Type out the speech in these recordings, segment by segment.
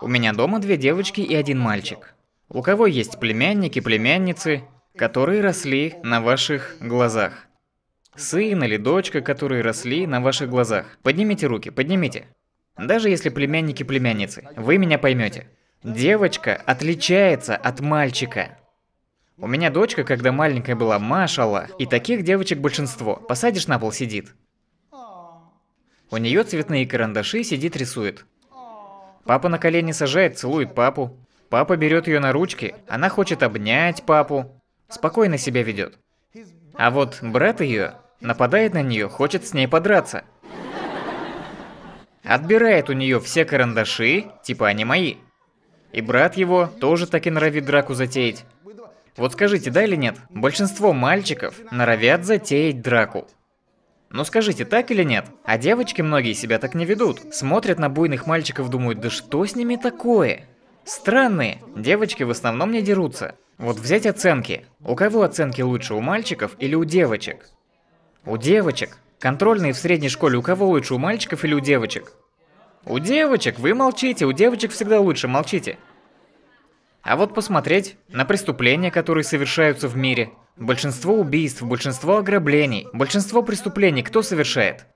У меня дома две девочки и один мальчик. У кого есть племянники, племянницы, которые росли на ваших глазах? Сын или дочка, которые росли на ваших глазах. Поднимите руки, поднимите. Даже если племянники племянницы, вы меня поймете. Девочка отличается от мальчика. У меня дочка, когда маленькая была, машала, и таких девочек большинство. Посадишь на пол, сидит. У нее цветные карандаши, сидит, рисует. Папа на колени сажает, целует папу. Папа берет ее на ручки, она хочет обнять папу. Спокойно себя ведет. А вот брат ее нападает на нее, хочет с ней подраться. Отбирает у нее все карандаши, типа они мои. И брат его тоже так и норовит драку затеять. Вот скажите, да или нет, большинство мальчиков норовят затеять драку. Но скажите, так или нет? А девочки многие себя так не ведут. Смотрят на буйных мальчиков, думают, да что с ними такое? Странные. Девочки в основном не дерутся. Вот взять оценки. У кого оценки лучше, у мальчиков или у девочек? У девочек. Контрольные в средней школе у кого лучше, у мальчиков или у девочек? У девочек, вы молчите, у девочек всегда лучше, молчите. А вот посмотреть на преступления, которые совершаются в мире – Большинство убийств, большинство ограблений, большинство преступлений кто совершает?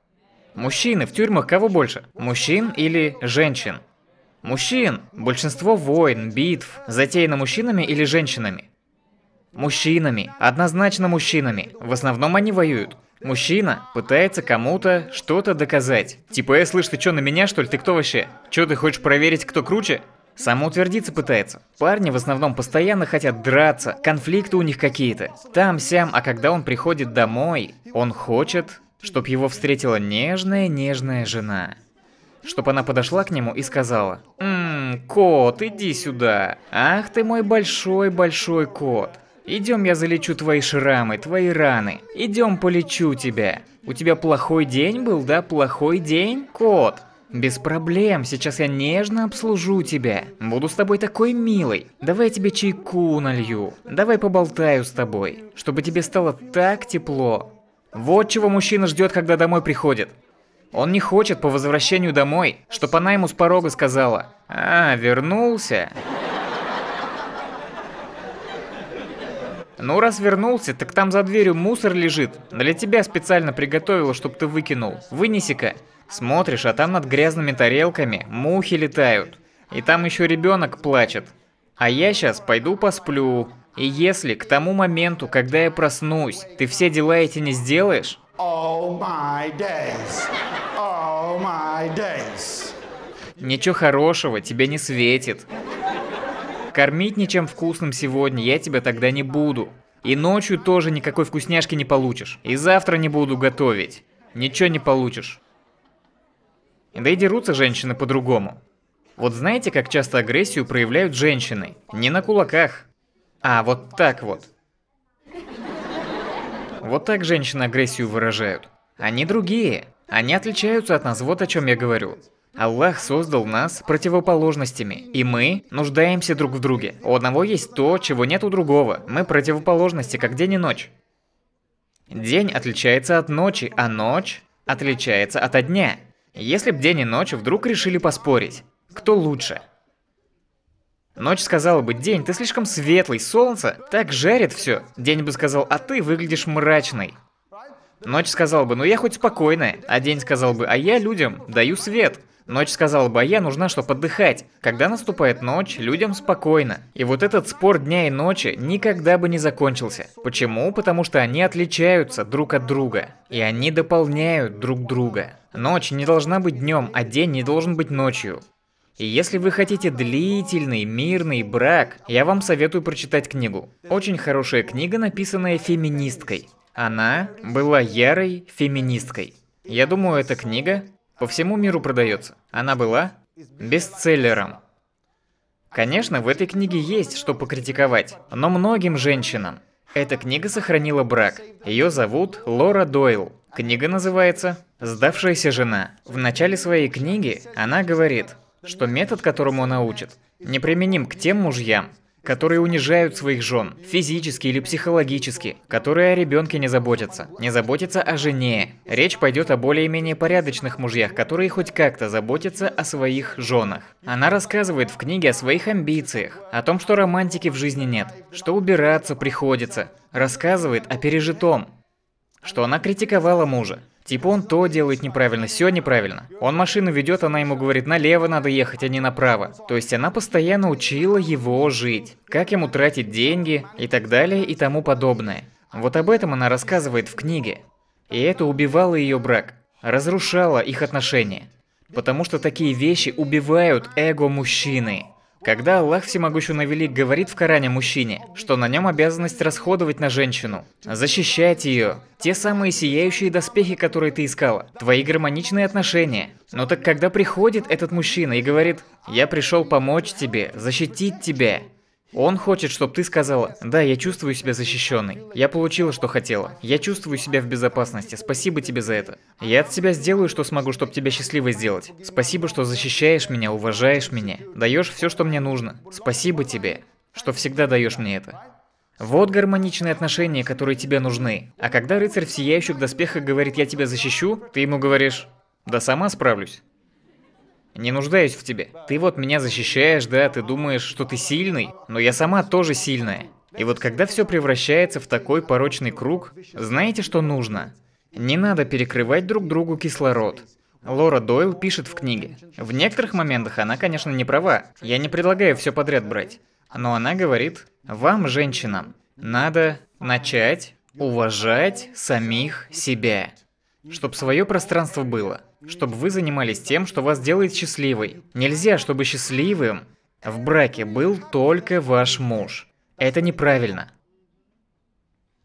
Мужчины в тюрьмах кого больше? Мужчин или женщин? Мужчин. Большинство войн, битв, затеяно мужчинами или женщинами? Мужчинами. Однозначно мужчинами. В основном они воюют. Мужчина пытается кому-то что-то доказать. Типа, я «Э, слышь, ты чё, на меня, что ли? Ты кто вообще? Чё, ты хочешь проверить, кто круче? Самоутвердиться пытается. Парни в основном постоянно хотят драться, конфликты у них какие-то. Там-сям, а когда он приходит домой, он хочет, чтобы его встретила нежная-нежная жена. Чтоб она подошла к нему и сказала, «Ммм, кот, иди сюда. Ах ты мой большой-большой кот. Идем я залечу твои шрамы, твои раны. Идем полечу тебя. У тебя плохой день был, да? Плохой день, кот? Без проблем, сейчас я нежно обслужу тебя. Буду с тобой такой милый. Давай я тебе чайку налью. Давай поболтаю с тобой, чтобы тебе стало так тепло. Вот чего мужчина ждет, когда домой приходит. Он не хочет по возвращению домой, чтоб она ему с порога сказала «А, вернулся». Ну, раз вернулся, так там за дверью мусор лежит. Для тебя специально приготовила, чтобы ты выкинул. Вынеси-ка. Смотришь, а там над грязными тарелками мухи летают. И там еще ребенок плачет. А я сейчас пойду посплю. И если к тому моменту, когда я проснусь, ты все дела эти не сделаешь... Ничего хорошего тебе не светит. Кормить ничем вкусным сегодня я тебя тогда не буду. И ночью тоже никакой вкусняшки не получишь. И завтра не буду готовить. Ничего не получишь. Да и дерутся женщины по-другому. Вот знаете, как часто агрессию проявляют женщины? Не на кулаках, а вот так вот. Вот так женщины агрессию выражают. Они другие. Они отличаются от нас, вот о чем я говорю. Аллах создал нас противоположностями, и мы нуждаемся друг в друге. У одного есть то, чего нет у другого. Мы противоположности, как день и ночь. День отличается от ночи, а ночь отличается от дня. Если б день и ночь вдруг решили поспорить, кто лучше? Ночь сказала бы, день, ты слишком светлый, солнце так жарит все. День бы сказал, а ты выглядишь мрачный. Ночь сказала бы, ну я хоть спокойная, а день сказал бы, а я людям даю свет. Ночь, сказал Бая, нужна, чтобы отдыхать. Когда наступает ночь, людям спокойно. И вот этот спор дня и ночи никогда бы не закончился. Почему? Потому что они отличаются друг от друга. И они дополняют друг друга. Ночь не должна быть днем, а день не должен быть ночью. И если вы хотите длительный, мирный брак, я вам советую прочитать книгу. Очень хорошая книга, написанная феминисткой. Она была ярой феминисткой. Я думаю, эта книга по всему миру продается. Она была бестселлером. Конечно, в этой книге есть что покритиковать, но многим женщинам. Эта книга сохранила брак. Ее зовут Лора Дойл. Книга называется «Сдавшаяся жена». В начале своей книги она говорит, что метод, которому она учит, неприменим к тем мужьям, которые унижают своих жен, физически или психологически, которые о ребенке не заботятся, не заботятся о жене. Речь пойдет о более-менее порядочных мужьях, которые хоть как-то заботятся о своих женах. Она рассказывает в книге о своих амбициях, о том, что романтики в жизни нет, что убираться приходится, рассказывает о пережитом, что она критиковала мужа, Типа он то делает неправильно, все неправильно. Он машину ведет, она ему говорит, налево надо ехать, а не направо. То есть она постоянно учила его жить, как ему тратить деньги и так далее и тому подобное. Вот об этом она рассказывает в книге. И это убивало ее брак, разрушало их отношения. Потому что такие вещи убивают эго мужчины. Когда Аллах Всемогущий Навелик говорит в Коране мужчине, что на нем обязанность расходовать на женщину, защищать ее, те самые сияющие доспехи, которые ты искала, твои гармоничные отношения. Но так когда приходит этот мужчина и говорит, я пришел помочь тебе, защитить тебя, он хочет, чтобы ты сказала, да, я чувствую себя защищенной. Я получила, что хотела. Я чувствую себя в безопасности. Спасибо тебе за это. Я от тебя сделаю, что смогу, чтобы тебя счастливо сделать. Спасибо, что защищаешь меня, уважаешь меня. Даешь все, что мне нужно. Спасибо тебе, что всегда даешь мне это. Вот гармоничные отношения, которые тебе нужны. А когда рыцарь в сияющих доспехах говорит «я тебя защищу», ты ему говоришь «да сама справлюсь». Не нуждаюсь в тебе. Ты вот меня защищаешь, да, ты думаешь, что ты сильный, но я сама тоже сильная. И вот когда все превращается в такой порочный круг, знаете, что нужно? Не надо перекрывать друг другу кислород. Лора Дойл пишет в книге. В некоторых моментах она, конечно, не права. Я не предлагаю все подряд брать. Но она говорит, вам, женщинам, надо начать уважать самих себя чтобы свое пространство было, чтобы вы занимались тем, что вас делает счастливой. Нельзя, чтобы счастливым в браке был только ваш муж. Это неправильно.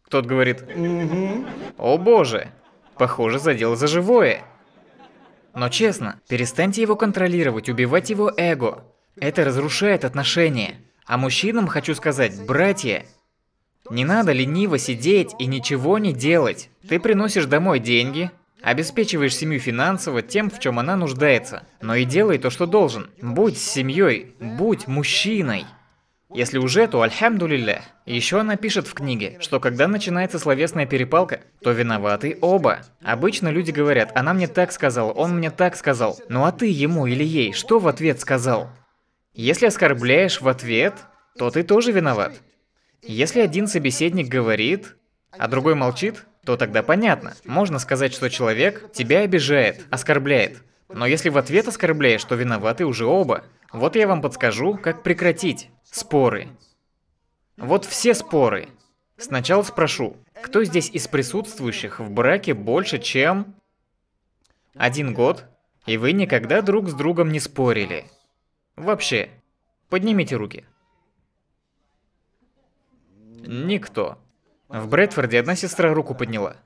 Кто-то говорит, угу. о боже, похоже задел за живое. Но честно, перестаньте его контролировать, убивать его эго. Это разрушает отношения. А мужчинам хочу сказать, братья, не надо лениво сидеть и ничего не делать. Ты приносишь домой деньги, обеспечиваешь семью финансово тем, в чем она нуждается. Но и делай то, что должен. Будь с семьей, будь мужчиной. Если уже, то альхамдулиллях. Еще она пишет в книге, что когда начинается словесная перепалка, то виноваты оба. Обычно люди говорят, она мне так сказала, он мне так сказал. Ну а ты ему или ей что в ответ сказал? Если оскорбляешь в ответ, то ты тоже виноват. Если один собеседник говорит, а другой молчит, то тогда понятно. Можно сказать, что человек тебя обижает, оскорбляет. Но если в ответ оскорбляешь, то виноваты уже оба. Вот я вам подскажу, как прекратить споры. Вот все споры. Сначала спрошу, кто здесь из присутствующих в браке больше, чем один год, и вы никогда друг с другом не спорили? Вообще, поднимите руки. Никто. В Брэдфорде одна сестра руку подняла.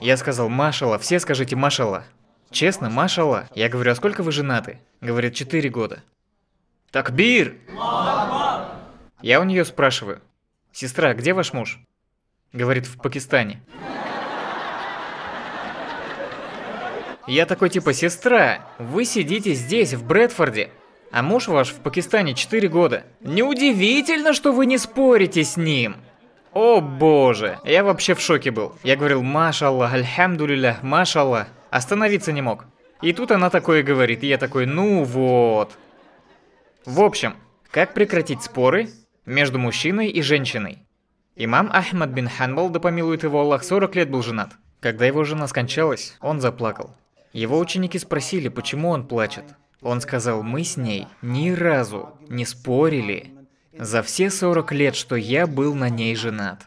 Я сказал, Машала, все скажите Машала. Честно, Машала. Я говорю, а сколько вы женаты? Говорит, 4 года. Так Бир. Я у нее спрашиваю. Сестра, где ваш муж? Говорит, в Пакистане. Я такой типа, сестра, вы сидите здесь, в Брэдфорде, а муж ваш в Пакистане 4 года. Неудивительно, что вы не спорите с ним. О боже, я вообще в шоке был. Я говорил, машаллах, альхамдулилля, машаллах. Остановиться не мог. И тут она такое говорит, и я такой, ну вот. В общем, как прекратить споры между мужчиной и женщиной? Имам Ахмад бин Ханбал, да помилует его Аллах, 40 лет был женат. Когда его жена скончалась, он заплакал. Его ученики спросили, почему он плачет. Он сказал, мы с ней ни разу не спорили за все 40 лет, что я был на ней женат.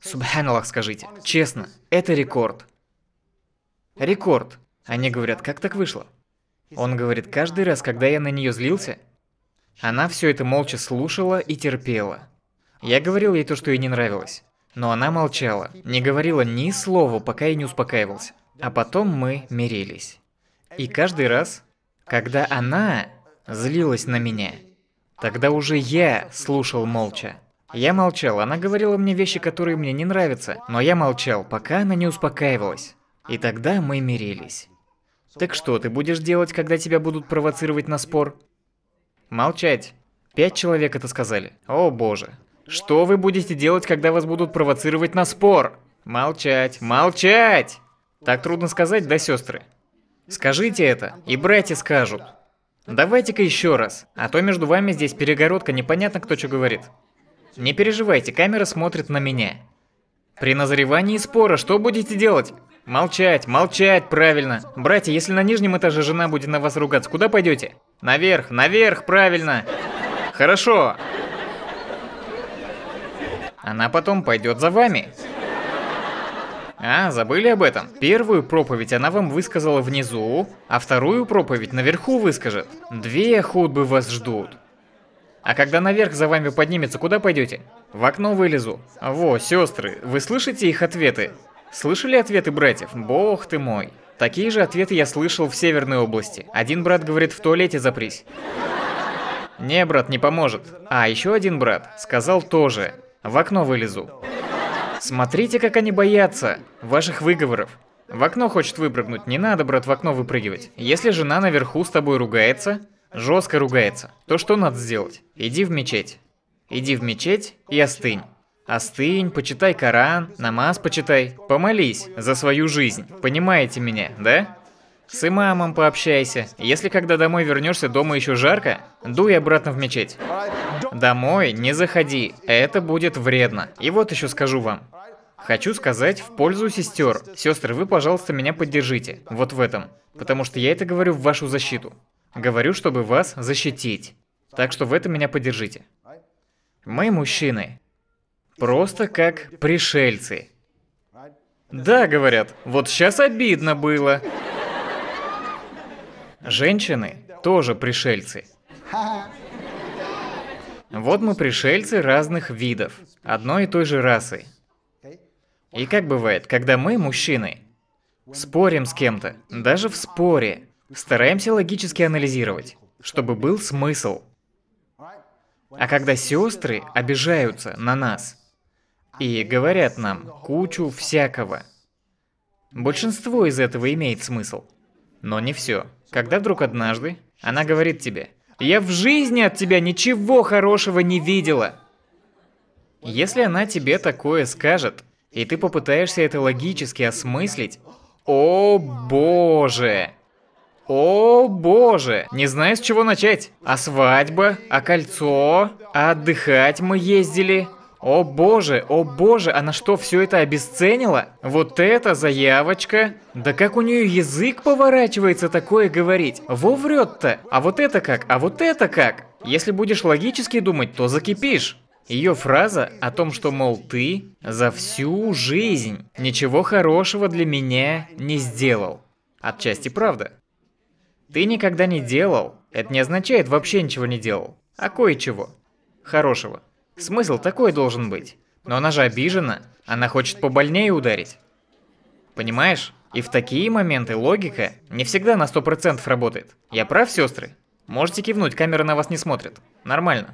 Субханаллах, скажите. Честно, это рекорд. Рекорд. Они говорят, как так вышло? Он говорит, каждый раз, когда я на нее злился, она все это молча слушала и терпела. Я говорил ей то, что ей не нравилось. Но она молчала, не говорила ни слова, пока я не успокаивался. А потом мы мирились. И каждый раз когда она злилась на меня, тогда уже я слушал молча. Я молчал, она говорила мне вещи, которые мне не нравятся, но я молчал, пока она не успокаивалась. И тогда мы мирились. Так что ты будешь делать, когда тебя будут провоцировать на спор? Молчать. Пять человек это сказали. О боже. Что вы будете делать, когда вас будут провоцировать на спор? Молчать, молчать! Так трудно сказать, да, сестры? Скажите это, и братья скажут. Давайте-ка еще раз, а то между вами здесь перегородка, непонятно кто что говорит. Не переживайте, камера смотрит на меня. При назревании спора что будете делать? Молчать, молчать, правильно. Братья, если на нижнем этаже жена будет на вас ругаться, куда пойдете? Наверх, наверх, правильно. Хорошо. Она потом пойдет за вами. А, забыли об этом? Первую проповедь она вам высказала внизу, а вторую проповедь наверху выскажет. Две худбы вас ждут. А когда наверх за вами поднимется, куда пойдете? В окно вылезу. Во, сестры, вы слышите их ответы? Слышали ответы братьев? Бог ты мой. Такие же ответы я слышал в Северной области. Один брат говорит, в туалете запрись. Не, брат, не поможет. А, еще один брат сказал тоже. В окно вылезу. Смотрите, как они боятся ваших выговоров. В окно хочет выпрыгнуть, не надо, брат, в окно выпрыгивать. Если жена наверху с тобой ругается, жестко ругается, то что надо сделать? Иди в мечеть. Иди в мечеть и остынь. Остынь, почитай Коран, намаз почитай, помолись за свою жизнь. Понимаете меня, да? С имамом пообщайся. Если когда домой вернешься, дома еще жарко, дуй обратно в мечеть. Домой не заходи, это будет вредно. И вот еще скажу вам. Хочу сказать в пользу сестер. Сестры, вы, пожалуйста, меня поддержите. Вот в этом. Потому что я это говорю в вашу защиту. Говорю, чтобы вас защитить. Так что в этом меня поддержите. Мы мужчины. Просто как пришельцы. Да, говорят, вот сейчас обидно было. Женщины тоже пришельцы. Вот мы пришельцы разных видов, одной и той же расы. И как бывает, когда мы, мужчины, спорим с кем-то, даже в споре, стараемся логически анализировать, чтобы был смысл. А когда сестры обижаются на нас и говорят нам кучу всякого, большинство из этого имеет смысл, но не все. Когда вдруг однажды она говорит тебе, я в жизни от тебя ничего хорошего не видела. Если она тебе такое скажет, и ты попытаешься это логически осмыслить, о боже! О боже! Не знаю, с чего начать. А свадьба? А кольцо? А отдыхать мы ездили? О боже, о боже, она что, все это обесценила? Вот это заявочка. Да как у нее язык поворачивается такое говорить? Во врет-то. А вот это как? А вот это как? Если будешь логически думать, то закипишь. Ее фраза о том, что, мол, ты за всю жизнь ничего хорошего для меня не сделал. Отчасти правда. Ты никогда не делал. Это не означает вообще ничего не делал. А кое-чего. Хорошего. Смысл такой должен быть. Но она же обижена. Она хочет побольнее ударить. Понимаешь? И в такие моменты логика не всегда на 100% работает. Я прав, сестры? Можете кивнуть, камера на вас не смотрит. Нормально.